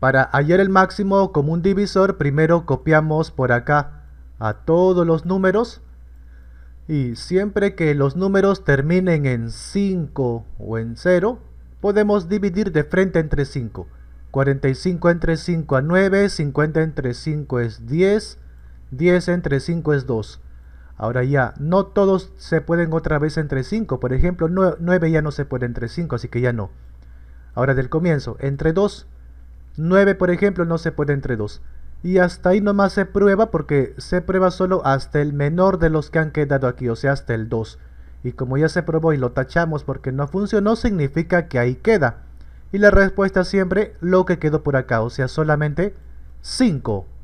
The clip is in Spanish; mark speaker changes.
Speaker 1: Para hallar el máximo como un divisor, primero copiamos por acá a todos los números. Y siempre que los números terminen en 5 o en 0, podemos dividir de frente entre 5. 45 entre 5 es 9, 50 entre 5 es 10, 10 entre 5 es 2. Ahora ya, no todos se pueden otra vez entre 5. Por ejemplo, 9 ya no se puede entre 5, así que ya no. Ahora del comienzo, entre 2, 9, por ejemplo, no se puede entre 2. Y hasta ahí nomás se prueba porque se prueba solo hasta el menor de los que han quedado aquí, o sea, hasta el 2. Y como ya se probó y lo tachamos porque no funcionó, significa que ahí queda. Y la respuesta siempre lo que quedó por acá, o sea, solamente 5.